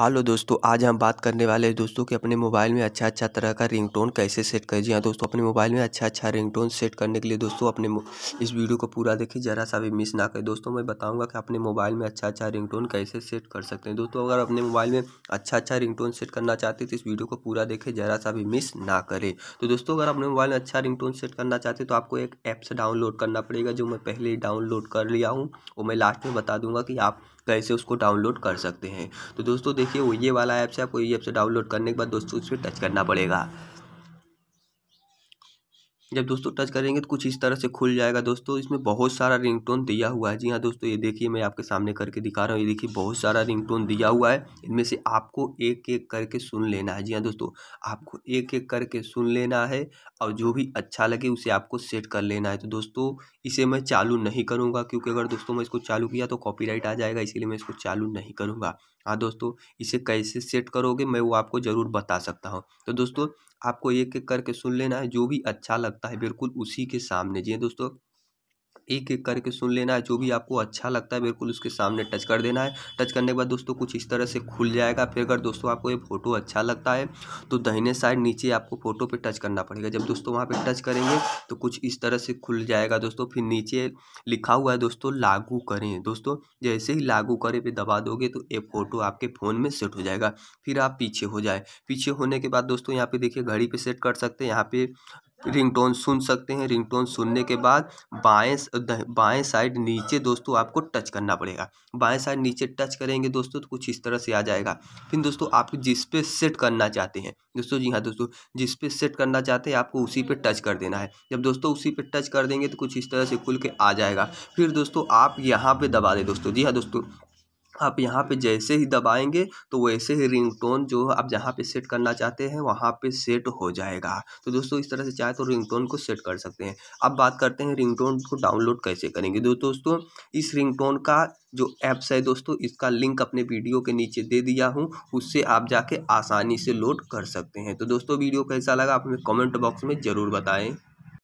hello दोस्तों आज हम बात करने वाले हैं दोस्तों कि अपने मोबाइल में अच्छा अच्छा तरह का रिंगटोन कैसे सेट करें जी हाँ दोस्तों अपने मोबाइल में अच्छा अच्छा रिंगटोन सेट करने के लिए दोस्तों अपने इस वीडियो को पूरा देखें जरा सा भी मिस ना करें दोस्तों मैं बताऊंगा कि अपने मोबाइल में अच्छा अच्छा रिंग कैसे सेट कर सकते हैं दोस्तों अगर अपने मोबाइल में अच्छा अच्छा रिंग सेट करना चाहते हैं तो इस वीडियो को पूरा देखें जरा सा भी मिस ना करें तो दोस्तों अगर अपने मोबाइल में अच्छा रिंग सेट करना चाहते हैं तो आपको एक ऐप डाउनलोड करना पड़ेगा जो मैं पहले ही डाउनलोड कर लिया हूँ और मैं लास्ट में बता दूंगा कि आप कैसे उसको डाउनलोड कर सकते हैं तो दोस्तों देखिए वो ये वाला ऐप है आपको ये ऐप से डाउनलोड करने के बाद दोस्तों उस पर टच करना पड़ेगा जब दोस्तों टच करेंगे तो कुछ इस तरह से खुल जाएगा दोस्तों इसमें बहुत सारा रिंगटोन दिया हुआ है जी हाँ दोस्तों ये देखिए मैं आपके सामने करके दिखा रहा हूँ ये देखिए बहुत सारा रिंगटोन दिया हुआ है इनमें से आपको एक एक करके सुन लेना है जी हाँ दोस्तों आपको एक एक करके सुन लेना है और जो भी अच्छा लगे उसे आपको सेट कर लेना है तो दोस्तों इसे मैं चालू नहीं करूँगा क्योंकि अगर दोस्तों मैं इसको चालू किया तो कॉपी आ जाएगा इसीलिए मैं इसको चालू नहीं करूँगा हाँ दोस्तों इसे कैसे सेट करोगे मैं वो आपको ज़रूर बता सकता हूँ तो दोस्तों आपको एक एक करके सुन लेना है जो भी अच्छा लग लगता है बिल्कुल उसी के सामने जी हाँ दोस्तों एक एक करके सुन लेना है जो भी आपको अच्छा लगता है बिल्कुल उसके सामने टच कर देना है टच करने के बाद दोस्तों कुछ इस तरह से खुल जाएगा फिर अगर दोस्तों आपको ये फ़ोटो अच्छा लगता है तो दहीने साइड नीचे आपको फ़ोटो पे टच करना पड़ेगा जब दोस्तों वहाँ पे टच करेंगे तो कुछ इस तरह से खुल जाएगा दोस्तों फिर नीचे लिखा हुआ है दोस्तों लागू करें दोस्तों जैसे ही लागू करें पर दबा दोगे तो ये फ़ोटो आपके फ़ोन में सेट हो जाएगा फिर आप पीछे हो जाए पीछे होने के बाद दोस्तों यहाँ पर देखिए घड़ी पर सेट कर सकते हैं यहाँ पर रिंगटोन सुन सकते हैं रिंगटोन सुनने के बाद बाएं बाएं साइड नीचे दोस्तों आपको टच करना पड़ेगा बाएं साइड नीचे टच करेंगे दोस्तों तो कुछ इस तरह से आ जाएगा फिर दोस्तों आप जिस पे सेट करना चाहते हैं दोस्तों जी हाँ दोस्तों जिस पे सेट करना चाहते हैं आपको उसी पे टच कर देना है जब दोस्तों उसी पर टच कर देंगे तो कुछ इस तरह से खुल के आ जाएगा फिर दोस्तों आप यहाँ पर दबा दें दोस्तों जी हाँ दोस्तों आप यहाँ पे जैसे ही दबाएंगे तो वैसे ही रिंगटोन जो आप जहाँ पे सेट करना चाहते हैं वहाँ पे सेट हो जाएगा तो दोस्तों इस तरह से चाहे तो रिंगटोन को सेट कर सकते हैं अब बात करते हैं रिंगटोन को डाउनलोड कैसे करेंगे तो दोस्तों इस रिंगटोन का जो ऐप्स है दोस्तों इसका लिंक अपने वीडियो के नीचे दे दिया हूँ उससे आप जाके आसानी से लोड कर सकते हैं तो दोस्तों वीडियो कैसा लगा आप हमें कमेंट बॉक्स में ज़रूर बताएँ